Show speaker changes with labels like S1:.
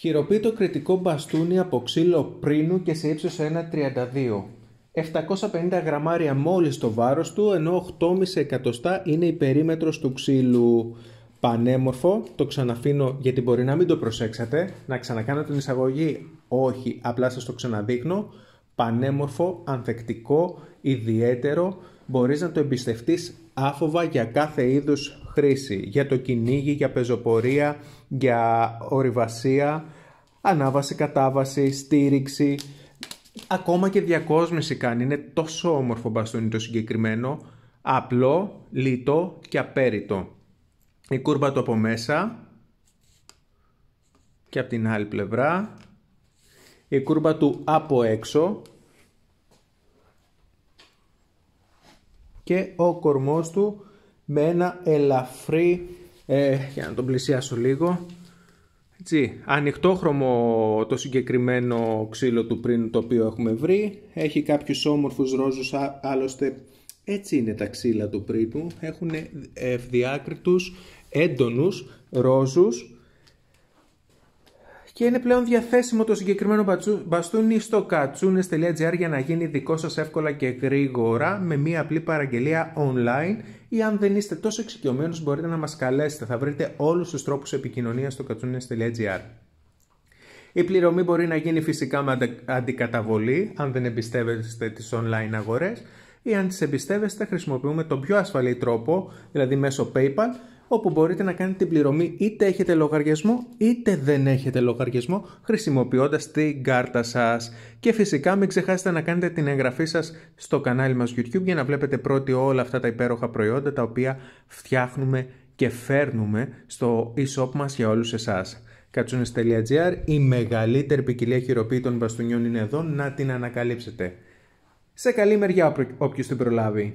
S1: Χειροποίητο το κριτικό μπαστούνι από ξύλο πρίνου και σε ύψος 1,32. 750 γραμμάρια μόλις το βάρος του, ενώ 8,5 εκατοστά είναι η περίμετρος του ξύλου. Πανέμορφο, το ξαναφήνω γιατί μπορεί να μην το προσέξατε, να ξανακάνω την εισαγωγή, όχι, απλά σας το ξαναδείχνω. Πανέμορφο, ανθεκτικό, ιδιαίτερο, μπορείς να το εμπιστευτείς άφοβα για κάθε είδους για το κυνήγι, για πεζοπορία, για ορειβασία, ανάβαση, κατάβαση, στήριξη. Ακόμα και διακόσμηση κάνει. Είναι τόσο όμορφο μπαστούνι το συγκεκριμένο. Απλό, λιτό και απέριτο. Η κούρμπα του από μέσα και από την άλλη πλευρά. Η κούρμπα του από έξω και ο κορμός του με ένα ελαφρύ, ε, για να τον πλησιάσω λίγο, έτσι, ανοιχτόχρωμο το συγκεκριμένο ξύλο του πριν το οποίο έχουμε βρει. Έχει κάποιους όμορφους ρόζους, άλλωστε έτσι είναι τα ξύλα του πρίνου. Έχουν ευδιάκριτους έντονους ρόζους και είναι πλέον διαθέσιμο το συγκεκριμένο μπαστούνι στο κατσούνες.gr για να γίνει δικό σας εύκολα και γρήγορα με μία απλή παραγγελία online ή αν δεν είστε τόσο εξοικειωμένος μπορείτε να μας καλέσετε. Θα βρείτε όλους τους τρόπους επικοινωνίας στο κατσούνες.gr. Η πληρωμή μπορεί να γίνει φυσικά με αντικαταβολή αν δεν εμπιστεύεστε τις online αγορές ή αν τις εμπιστεύεστε χρησιμοποιούμε τον πιο ασφαλή τρόπο, δηλαδή μέσω PayPal όπου μπορείτε να κάνετε την πληρωμή είτε έχετε λογαριασμό είτε δεν έχετε λογαριασμό χρησιμοποιώντας την κάρτα σας. Και φυσικά μην ξεχάσετε να κάνετε την εγγραφή σας στο κανάλι μας YouTube για να βλέπετε πρώτοι όλα αυτά τα υπέροχα προϊόντα τα οποία φτιάχνουμε και φέρνουμε στο e-shop μας για όλους εσάς. Κατσούνες.gr Η μεγαλύτερη ποικιλία χειροποίητων μπαστούνιών είναι εδώ, να την ανακαλύψετε. Σε καλή μεριά όποιος την προλάβει.